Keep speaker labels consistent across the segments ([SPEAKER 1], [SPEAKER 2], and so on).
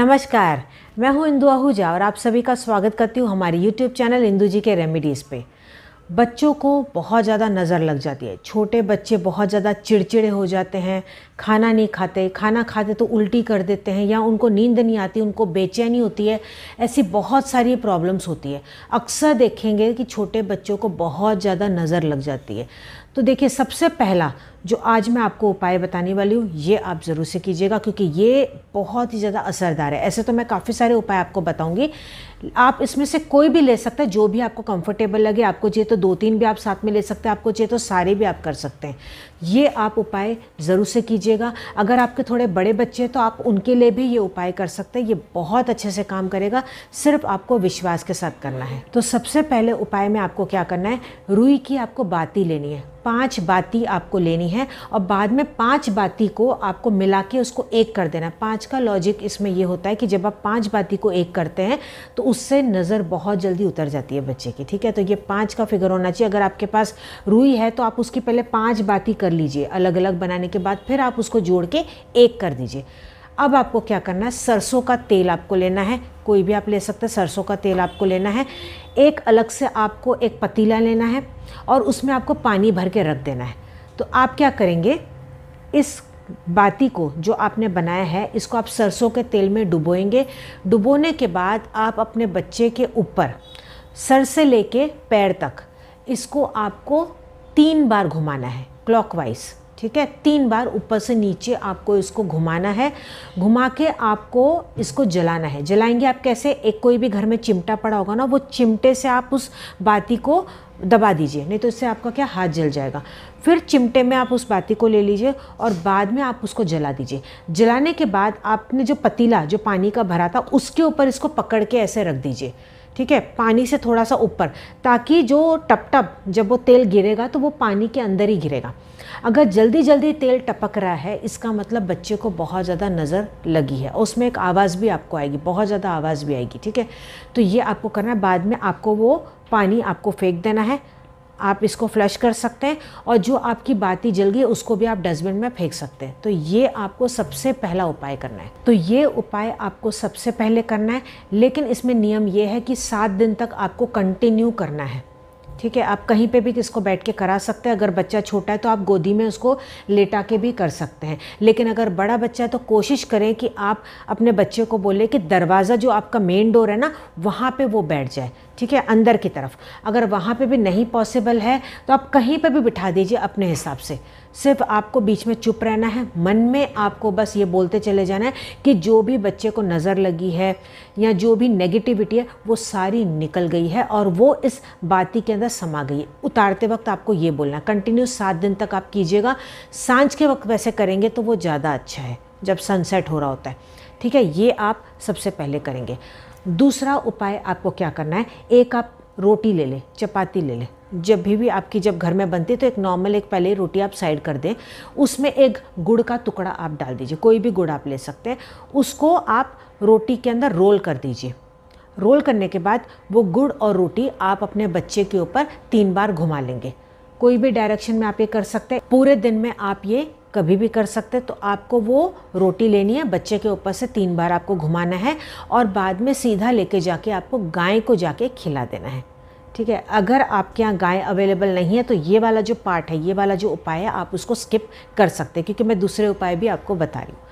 [SPEAKER 1] नमस्कार मैं हूं इंदु आहूजा और आप सभी का स्वागत करती हूं हमारे यूट्यूब चैनल इंदु जी के रेमेडीज़ पे बच्चों को बहुत ज़्यादा नज़र लग जाती है छोटे बच्चे बहुत ज़्यादा चिड़चिड़े हो जाते हैं खाना नहीं खाते खाना खाते तो उल्टी कर देते हैं या उनको नींद नहीं आती उनको बेचैनी होती है ऐसी बहुत सारी प्रॉब्लम्स होती है अक्सर देखेंगे कि छोटे बच्चों को बहुत ज़्यादा नज़र लग जाती है तो देखिए सबसे पहला जो आज मैं आपको उपाय बताने वाली हूँ ये आप ज़रूर से कीजिएगा क्योंकि ये बहुत ही ज़्यादा असरदार है ऐसे तो मैं काफ़ी सारे उपाय आपको बताऊँगी आप इसमें से कोई भी ले सकते हैं जो भी आपको कंफर्टेबल लगे आपको चाहिए तो दो तीन भी आप साथ में ले सकते हैं आपको चाहिए तो सारे भी आप कर सकते हैं ये आप उपाय ज़रूर से कीजिए लीजिएगा अगर आपके थोड़े बड़े बच्चे हैं तो आप उनके लिए भी ये उपाय कर सकते हैं ये बहुत अच्छे से काम करेगा सिर्फ आपको विश्वास के साथ करना है तो सबसे पहले उपाय में आपको क्या करना है रुई की आपको बाती लेनी है पांच बाती आपको लेनी है और बाद में पांच बाती को आपको मिला के उसको एक कर देना पांच का लॉजिक इसमें ये होता है कि जब आप पांच बाती को एक करते हैं तो उससे नज़र बहुत जल्दी उतर जाती है बच्चे की ठीक है तो ये पाँच का फिगर होना चाहिए अगर आपके पास रुई है तो आप उसकी पहले पाँच बाती कर लीजिए अलग अलग बनाने के बाद फिर आप उसको जोड़ के एक कर दीजिए अब आपको क्या करना है सरसों का तेल आपको लेना है कोई भी आप ले सकते हैं सरसों का तेल आपको लेना है एक अलग से आपको एक पतीला लेना है और उसमें आपको पानी भर के रख देना है तो आप क्या करेंगे इस बाती को जो आपने बनाया है इसको आप सरसों के तेल में डुबोएंगे डुबोने के बाद आप अपने बच्चे के ऊपर सर से लेके पैर तक इसको आपको तीन बार घुमाना है क्लॉकवाइज़ ठीक है तीन बार ऊपर से नीचे आपको इसको घुमाना है घुमा के आपको इसको जलाना है जलाएंगे आप कैसे एक कोई भी घर में चिमटा पड़ा होगा ना वो चिमटे से आप उस बाती को दबा दीजिए नहीं तो इससे आपका क्या हाथ जल जाएगा फिर चिमटे में आप उस बाती को ले लीजिए और बाद में आप उसको जला दीजिए जलाने के बाद आपने जो पतीला जो पानी का भरा था उसके ऊपर इसको पकड़ के ऐसे रख दीजिए ठीक है पानी से थोड़ा सा ऊपर ताकि जो टप टप जब वो तेल गिरेगा तो वो पानी के अंदर ही गिरेगा अगर जल्दी जल्दी तेल टपक रहा है इसका मतलब बच्चे को बहुत ज़्यादा नज़र लगी है उसमें एक आवाज़ भी आपको आएगी बहुत ज़्यादा आवाज़ भी आएगी ठीक है तो ये आपको करना है बाद में आपको वो पानी आपको फेंक देना है आप इसको फ्लश कर सकते हैं और जो आपकी बाती जल गई उसको भी आप डस्टबिन में फेंक सकते हैं तो ये आपको सबसे पहला उपाय करना है तो ये उपाय आपको सबसे पहले करना है लेकिन इसमें नियम ये है कि सात दिन तक आपको कंटिन्यू करना है ठीक है आप कहीं पे भी किसको बैठ के करा सकते हैं अगर बच्चा छोटा है तो आप गोदी में उसको लेटा के भी कर सकते हैं लेकिन अगर बड़ा बच्चा है तो कोशिश करें कि आप अपने बच्चे को बोले कि दरवाज़ा जो आपका मेन डोर है ना वहाँ पे वो बैठ जाए ठीक है अंदर की तरफ अगर वहाँ पे भी नहीं पॉसिबल है तो आप कहीं पे भी बिठा दीजिए अपने हिसाब से सिर्फ आपको बीच में चुप रहना है मन में आपको बस ये बोलते चले जाना है कि जो भी बच्चे को नज़र लगी है या जो भी नेगेटिविटी है वो सारी निकल गई है और वो इस बाती के अंदर समा गई है उतारते वक्त आपको ये बोलना कंटिन्यू सात दिन तक आप कीजिएगा सांझ के वक्त वैसे करेंगे तो वो ज़्यादा अच्छा है जब सनसेट हो रहा होता है ठीक है ये आप सबसे पहले करेंगे दूसरा उपाय आपको क्या करना है एक आप रोटी ले लें चपाती ले लें जब भी भी आपकी जब घर में बनती है तो एक नॉर्मल एक पहले रोटी आप साइड कर दें उसमें एक गुड़ का टुकड़ा आप डाल दीजिए कोई भी गुड़ आप ले सकते हैं उसको आप रोटी के अंदर रोल कर दीजिए रोल करने के बाद वो गुड़ और रोटी आप अपने बच्चे के ऊपर तीन बार घुमा लेंगे कोई भी डायरेक्शन में आप ये कर सकते हैं पूरे दिन में आप ये कभी भी कर सकते तो आपको वो रोटी लेनी है बच्चे के ऊपर से तीन बार आपको घुमाना है और बाद में सीधा लेके जाके आपको गाय को जाके खिला देना है ठीक है अगर आपके यहाँ गाय अवेलेबल नहीं है तो ये वाला जो पार्ट है ये वाला जो उपाय है आप उसको स्किप कर सकते हैं क्योंकि मैं दूसरे उपाय भी आपको बता रही हूँ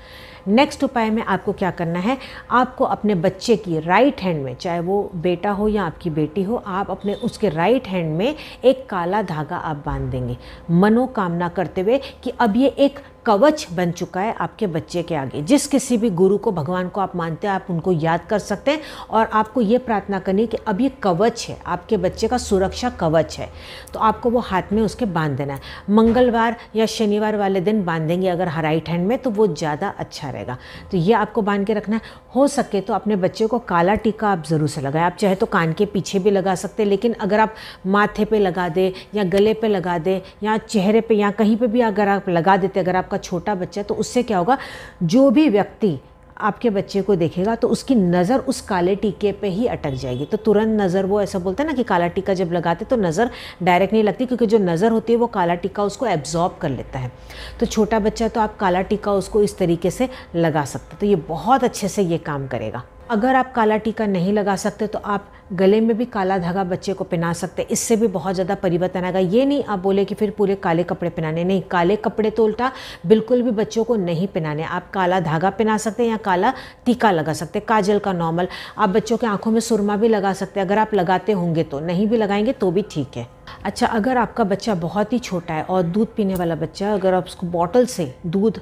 [SPEAKER 1] नेक्स्ट उपाय में आपको क्या करना है आपको अपने बच्चे की राइट हैंड में चाहे वो बेटा हो या आपकी बेटी हो आप अपने उसके राइट हैंड में एक काला धागा आप बांध देंगे मनोकामना करते हुए कि अब ये एक कवच बन चुका है आपके बच्चे के आगे जिस किसी भी गुरु को भगवान को आप मानते हैं आप उनको याद कर सकते हैं और आपको ये प्रार्थना करनी है कि अब ये कवच है आपके बच्चे का सुरक्षा कवच है तो आपको वो हाथ में उसके बांध देना है मंगलवार या शनिवार वाले दिन बांधेंगे अगर राइट हैंड में तो वो ज़्यादा अच्छा रहेगा तो ये आपको बांध के रखना है हो सके तो अपने बच्चे को काला टीका आप ज़रूर से लगाएं आप चाहे तो कान के पीछे भी लगा सकते हैं लेकिन अगर आप माथे पर लगा दें या गले पर लगा दें या चेहरे पर या कहीं पर भी अगर आप लगा देते अगर आपका छोटा बच्चा तो उससे क्या होगा जो भी व्यक्ति आपके बच्चे को देखेगा तो उसकी नज़र उस काले टीके पे ही अटक जाएगी तो तुरंत नज़र वो ऐसा बोलते हैं ना कि काला टीका जब लगाते तो नज़र डायरेक्ट नहीं लगती क्योंकि जो नज़र होती है वो काला टीका उसको एब्जॉर्ब कर लेता है तो छोटा बच्चा तो आप काला टीका उसको इस तरीके से लगा सकते तो ये बहुत अच्छे से ये काम करेगा अगर आप काला टीका नहीं लगा सकते तो आप गले में भी काला धागा बच्चे को पहना सकते हैं इससे भी बहुत ज़्यादा परिवर्तन आएगा ये नहीं आप बोले कि फिर पूरे काले कपड़े पहनाने नहीं काले कपड़े तो उल्टा बिल्कुल भी बच्चों को नहीं पहनाने आप काला धागा पहना सकते हैं या काला टीका लगा सकते हैं काजल का नॉर्मल आप बच्चों के आँखों में सुरमा भी लगा सकते हैं अगर आप लगाते होंगे तो नहीं भी लगाएंगे तो भी ठीक है अच्छा अगर आपका बच्चा बहुत ही छोटा है और दूध पीने वाला बच्चा अगर आप उसको बॉटल से दूध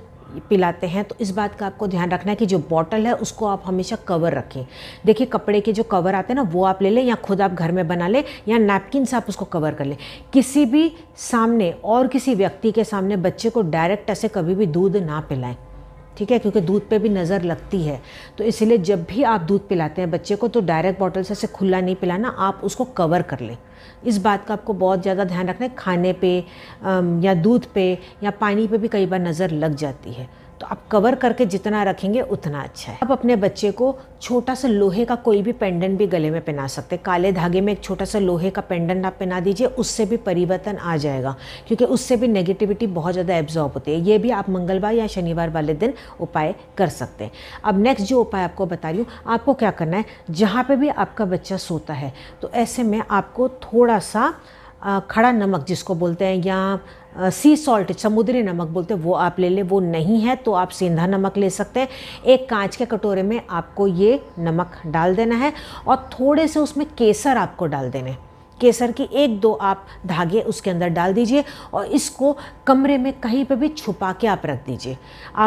[SPEAKER 1] पिलाते हैं तो इस बात का आपको ध्यान रखना है कि जो बॉटल है उसको आप हमेशा कवर रखें देखिए कपड़े के जो कवर आते हैं ना वो आप ले लें या खुद आप घर में बना लें या नैपकिन से आप उसको कवर कर लें किसी भी सामने और किसी व्यक्ति के सामने बच्चे को डायरेक्ट ऐसे कभी भी दूध ना पिलाएं ठीक है क्योंकि दूध पे भी नज़र लगती है तो इसलिए जब भी आप दूध पिलाते हैं बच्चे को तो डायरेक्ट बॉटल से ऐसे खुला नहीं पिलाना आप उसको कवर कर लें इस बात का आपको बहुत ज़्यादा ध्यान रखना है खाने पे या दूध पे या पानी पे भी कई बार नज़र लग जाती है तो आप कवर करके जितना रखेंगे उतना अच्छा है आप अपने बच्चे को छोटा सा लोहे का कोई भी पेंडेंट भी गले में पहना सकते काले धागे में एक छोटा सा लोहे का पेंडेंट आप पहना दीजिए उससे भी परिवर्तन आ जाएगा क्योंकि उससे भी नेगेटिविटी बहुत ज़्यादा एब्जॉर्ब होती है ये भी आप मंगलवार या शनिवार वाले दिन उपाय कर सकते हैं अब नेक्स्ट जो उपाय आपको बता रही हूँ आपको क्या करना है जहाँ पर भी आपका बच्चा सोता है तो ऐसे में आपको थोड़ा सा खड़ा नमक जिसको बोलते हैं या सी सॉल्ट समुद्री नमक बोलते हैं वो आप ले लें वो नहीं है तो आप सेंधा नमक ले सकते हैं एक कांच के कटोरे में आपको ये नमक डाल देना है और थोड़े से उसमें केसर आपको डाल देने केसर की एक दो आप धागे उसके अंदर डाल दीजिए और इसको कमरे में कहीं पर भी छुपा के आप रख दीजिए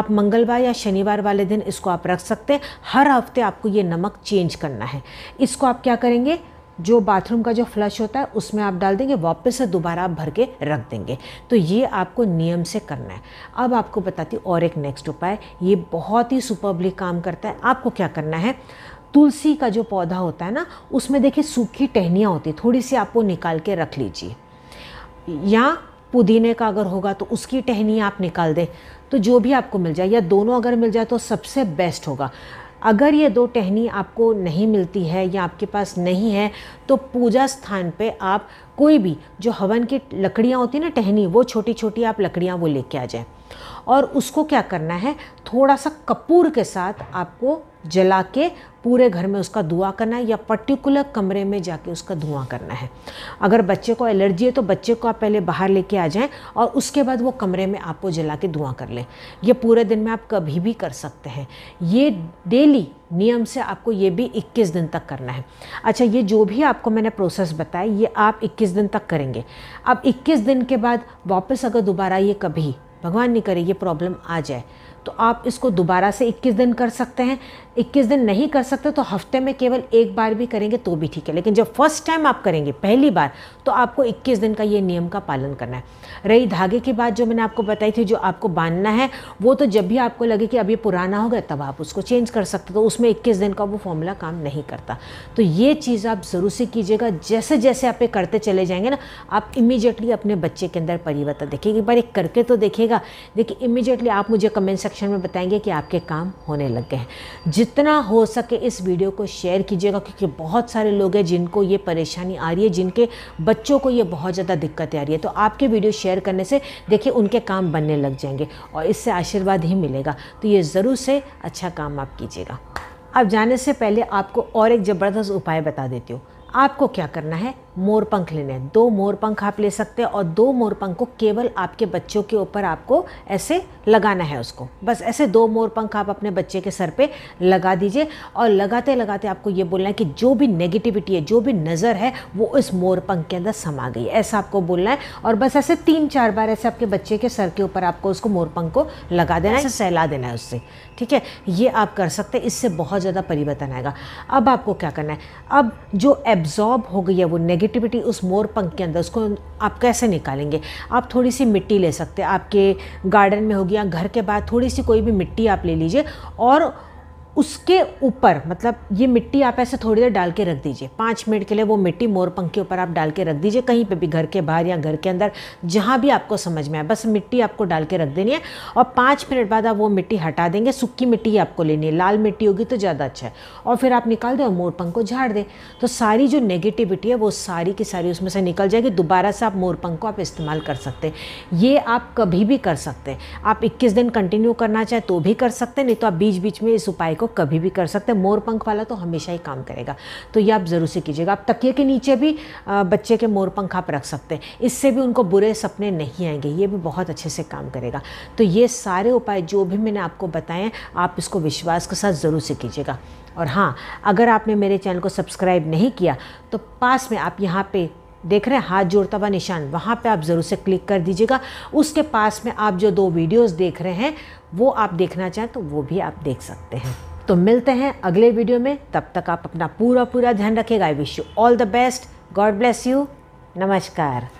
[SPEAKER 1] आप मंगलवार या शनिवार वाले दिन इसको आप रख सकते हैं हर हफ्ते आपको ये नमक चेंज करना है इसको आप क्या करेंगे जो बाथरूम का जो फ्लश होता है उसमें आप डाल देंगे वापस से दोबारा आप भर के रख देंगे तो ये आपको नियम से करना है अब आपको बताती और एक नेक्स्ट उपाय ये बहुत ही सुपरबली काम करता है आपको क्या करना है तुलसी का जो पौधा होता है ना उसमें देखिए सूखी टहनियाँ होती थोड़ी सी आप वो निकाल के रख लीजिए या पुदीने का अगर होगा तो उसकी टहनी आप निकाल दें तो जो भी आपको मिल जाए या दोनों अगर मिल जाए तो सबसे बेस्ट होगा अगर ये दो टहनी आपको नहीं मिलती है या आपके पास नहीं है तो पूजा स्थान पे आप कोई भी जो हवन की लकड़ियाँ होती हैं ना टहनी वो छोटी छोटी आप लकड़ियाँ वो लेके आ जाएं और उसको क्या करना है थोड़ा सा कपूर के साथ आपको जला के पूरे घर में उसका धुआं करना है या पर्टिकुलर कमरे में जाके उसका धुआं करना है अगर बच्चे को एलर्जी है तो बच्चे को आप पहले बाहर लेके आ जाएं और उसके बाद वो कमरे में आपको जला के धुआं कर लें ये पूरे दिन में आप कभी भी कर सकते हैं ये डेली नियम से आपको ये भी 21 दिन तक करना है अच्छा ये जो भी आपको मैंने प्रोसेस बताया ये आप 21 दिन तक करेंगे अब 21 दिन के बाद वापस अगर दोबारा ये कभी भगवान नहीं करे ये प्रॉब्लम आ जाए तो आप इसको दोबारा से 21 दिन कर सकते हैं 21 दिन नहीं कर सकते तो हफ्ते में केवल एक बार भी करेंगे तो भी ठीक है लेकिन जब फर्स्ट टाइम आप करेंगे पहली बार तो आपको 21 दिन का ये नियम का पालन करना है रही धागे की बात जो मैंने आपको बताई थी जो आपको बांधना है वो तो जब भी आपको लगे कि अब ये पुराना हो गया तब आप उसको चेंज कर सकते तो उसमें इक्कीस दिन का वो फॉर्मूला काम नहीं करता तो ये चीज़ आप ज़रूर से कीजिएगा जैसे जैसे आप ये करते चले जाएंगे ना आप इमीजिएटली अपने बच्चे के अंदर परिवर्तन देखिए एक बार एक करके तो देखिएगा देखिए इमीजिएटली आप मुझे कमेंट सेक्शन में बताएंगे कि आपके काम होने लग गए हैं जितना हो सके इस वीडियो को शेयर कीजिएगा क्योंकि बहुत सारे लोग हैं जिनको ये परेशानी आ रही है जिनके बच्चों को ये बहुत ज़्यादा दिक्कतें आ रही है तो आपके वीडियो शेयर करने से देखिए उनके काम बनने लग जाएंगे और इससे आशीर्वाद ही मिलेगा तो ये ज़रूर से अच्छा काम आप कीजिएगा अब जाने से पहले आपको और एक ज़बरदस्त उपाय बता देती हूँ आपको क्या करना है मोरपंख लेने हैं दो मोरपंख आप ले सकते हैं और दो मोरपंख को केवल आपके बच्चों के ऊपर आपको ऐसे लगाना है उसको बस ऐसे दो मोरपंख आप अपने बच्चे के सर पे लगा दीजिए और लगाते लगाते आपको ये बोलना है कि जो भी नेगेटिविटी है जो भी नज़र है वो इस मोरपंख के अंदर समा गई ऐसा आपको बोलना है और बस ऐसे तीन चार बार ऐसे आपके बच्चे के सर के ऊपर आपको उसको मोरपंख को लगा देना है सहला देना है उससे ठीक है ये आप कर सकते हैं इससे बहुत ज़्यादा परिवर्तन आएगा अब आपको क्या करना है अब जो एब्जॉर्ब हो गई है वो नेगेटिव नेगेटिविटी उस मोर पंख के अंदर उसको आप कैसे निकालेंगे आप थोड़ी सी मिट्टी ले सकते हैं आपके गार्डन में होगी या घर के बाहर थोड़ी सी कोई भी मिट्टी आप ले लीजिए और उसके ऊपर मतलब ये मिट्टी आप ऐसे थोड़ी देर डाल के रख दीजिए पाँच मिनट के लिए वो मिट्टी मोरपंख के ऊपर आप डाल के रख दीजिए कहीं पे भी घर के बाहर या घर के अंदर जहाँ भी आपको समझ में आए बस मिट्टी आपको डाल के रख देनी है और पाँच मिनट बाद आप वो मिट्टी हटा देंगे सूखी मिट्टी ही आपको लेनी है लाल मिट्टी होगी तो ज़्यादा अच्छा है और फिर आप निकाल दें और मोरपंख को झाड़ दें तो सारी जो नेगेटिविटी है वो सारी की सारी उसमें से निकल जाएगी दोबारा से आप मोरपंख को आप इस्तेमाल कर सकते हैं ये आप कभी भी कर सकते हैं आप इक्कीस दिन कंटिन्यू करना चाहे तो भी कर सकते हैं नहीं तो आप बीच बीच में इस उपाय को कभी भी कर सकते हैं मोरपंख वाला तो हमेशा ही काम करेगा तो ये आप ज़रूर से कीजिएगा आप तकिए के नीचे भी बच्चे के पंख आप रख सकते हैं इससे भी उनको बुरे सपने नहीं आएंगे ये भी बहुत अच्छे से काम करेगा तो ये सारे उपाय जो भी मैंने आपको बताए हैं आप इसको विश्वास के साथ ज़रूर से कीजिएगा और हाँ अगर आपने मेरे चैनल को सब्सक्राइब नहीं किया तो पास में आप यहाँ पे देख रहे हैं हाथ जोड़ता हुआ निशान वहाँ पे आप ज़रूर से क्लिक कर दीजिएगा उसके पास में आप जो दो वीडियोस देख रहे हैं वो आप देखना चाहें तो वो भी आप देख सकते हैं तो मिलते हैं अगले वीडियो में तब तक आप अपना पूरा पूरा ध्यान रखिएगा I wish you all the best God bless you नमस्कार